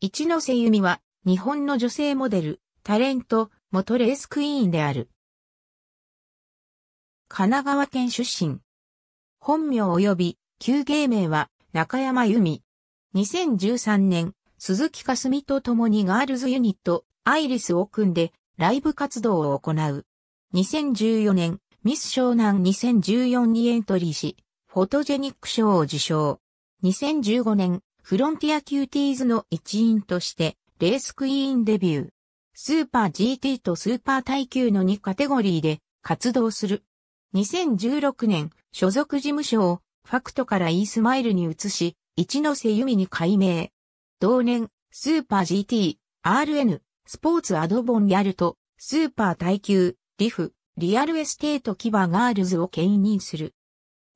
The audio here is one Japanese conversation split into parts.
一ノ瀬由美は、日本の女性モデル、タレント、元レースクイーンである。神奈川県出身。本名及び、旧芸名は、中山由美。2013年、鈴木かすみと共にガールズユニット、アイリスを組んで、ライブ活動を行う。2014年、ミス湘南2014にエントリーし、フォトジェニック賞を受賞。2015年、フロンティアキューティーズの一員として、レースクイーンデビュー。スーパー GT とスーパー耐久の2カテゴリーで活動する。2016年、所属事務所をファクトからイースマイルに移し、一ノ瀬由美に改名。同年、スーパー GT、RN、スポーツアドボンやるルと、スーパー耐久、リフ、リアルエステートキバガールズを牽引する。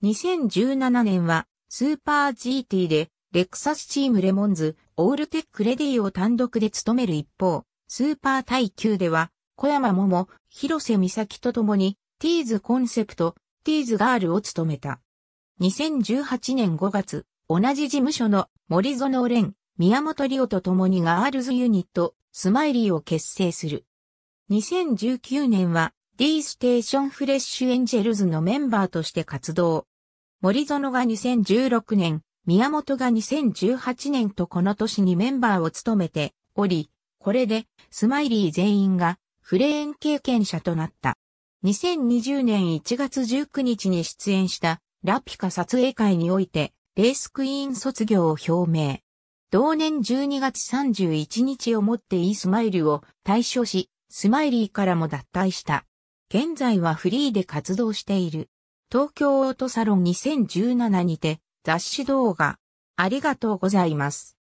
2017年は、スーパー GT でレクサスチームレモンズ、オールテックレディを単独で務める一方、スーパー耐久では、小山桃、広瀬美咲と共に、ティーズコンセプト、ティーズガールを務めた。2018年5月、同じ事務所の森園蓮、宮本里夫と共にガールズユニット、スマイリーを結成する。2019年は D ステーションフレッシュエンジェルズのメンバーとして活動。森園が2016年宮本が2018年とこの年にメンバーを務めており、これでスマイリー全員がフレーン経験者となった。2020年1月19日に出演したラピカ撮影会においてレースクイーン卒業を表明。同年12月31日をもってイースマイルを退所し、スマイリーからも脱退した。現在はフリーで活動している。東京オートサロン2017にて雑誌動画。ありがとうございます。